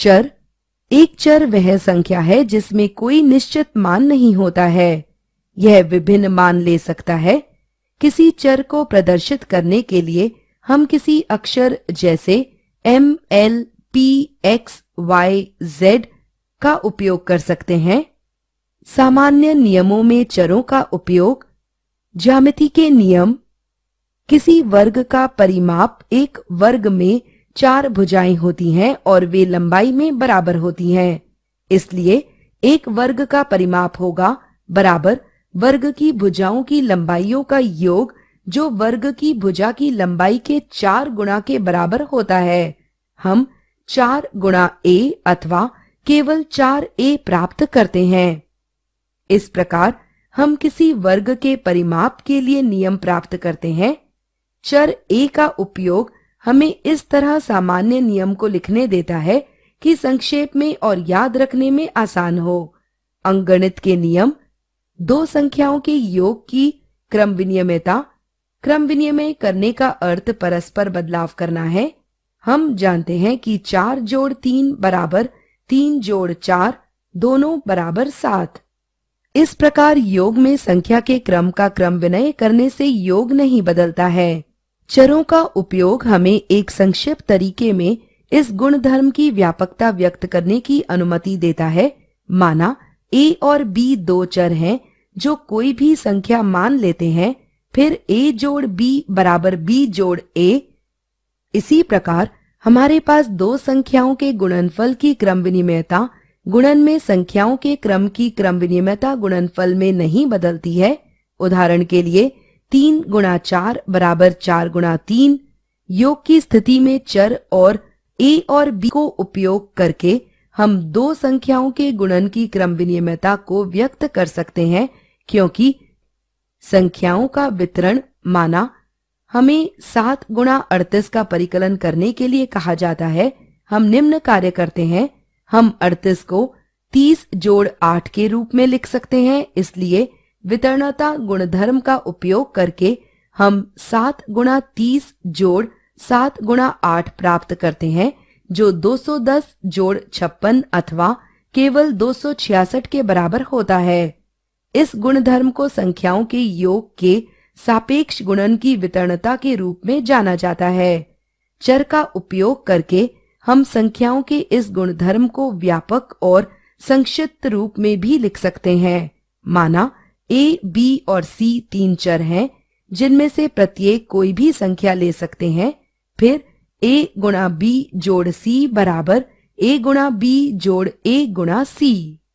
चर एक चर वह संख्या है जिसमें कोई निश्चित मान नहीं होता है यह विभिन्न मान ले सकता है किसी चर को प्रदर्शित करने के लिए हम किसी अक्षर जैसे M L P X Y Z का उपयोग कर सकते हैं सामान्य नियमों में चरों का उपयोग ज्यामिति के नियम किसी वर्ग का परिमाप एक वर्ग में चार भुजाएं होती हैं और वे लंबाई में बराबर होती हैं इसलिए एक वर्ग का परिमाप होगा बराबर वर्ग की भुजाओं की लंबाइयों का योग जो वर्ग की भुजा की लंबाई के चार गुणा के बराबर होता है हम चार गुणा ए अथवा केवल चार ए प्राप्त करते हैं इस प्रकार हम किसी वर्ग के परिमाप के लिए नियम प्राप्त करते हैं चर ए का उपयोग हमें इस तरह सामान्य नियम को लिखने देता है कि संक्षेप में और याद रखने में आसान हो अंगणित के नियम दो संख्याओं के योग की क्रम विनियमता क्रम विनिमय करने का अर्थ परस्पर बदलाव करना है हम जानते हैं कि चार जोड़ तीन बराबर तीन जोड़ चार दोनों बराबर सात इस प्रकार योग में संख्या के क्रम का क्रम विनय करने से योग नहीं बदलता है चरों का उपयोग हमें एक संक्षिप्त तरीके में इस गुण धर्म की व्यापकता व्यक्त करने की अनुमति देता है माना ए और बी दो चर हैं जो कोई भी संख्या मान लेते हैं फिर ए जोड़ बी बराबर बी जोड़ ए इसी प्रकार हमारे पास दो संख्याओं के गुणनफल की क्रम विनिमयता गुणन में संख्याओं के क्रम की क्रम विनिमयता गुणनफल में नहीं बदलती है उदाहरण के लिए तीन गुणा चार बराबर चार गुणा तीन योग की स्थिति में चर और ए और बी को उपयोग करके हम दो संख्याओं के गुणन की क्रम विनियमता को व्यक्त कर सकते हैं क्योंकि संख्याओं का वितरण माना हमें सात गुणा अड़तीस का परिकलन करने के लिए कहा जाता है हम निम्न कार्य करते हैं हम अड़तीस को तीस जोड़ आठ के रूप में लिख सकते हैं इसलिए वितरणता गुणधर्म का उपयोग करके हम सात गुणा तीस जोड़ सात गुणा आठ प्राप्त करते हैं जो 210 जोड़ छप्पन अथवा केवल 266 के बराबर होता है इस गुणधर्म को संख्याओं के योग के सापेक्ष गुणन की वितरणता के रूप में जाना जाता है चर का उपयोग करके हम संख्याओं के इस गुणधर्म को व्यापक और संक्षिप्त रूप में भी लिख सकते हैं माना ए बी और सी तीन चर हैं जिनमें से प्रत्येक कोई भी संख्या ले सकते हैं फिर ए गुणा बी जोड़ सी बराबर ए गुणा बी जोड़ ए गुणा सी